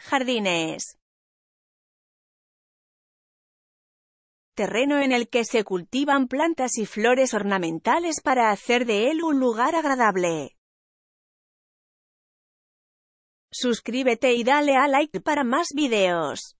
jardines. Terreno en el que se cultivan plantas y flores ornamentales para hacer de él un lugar agradable. Suscríbete y dale a like para más videos.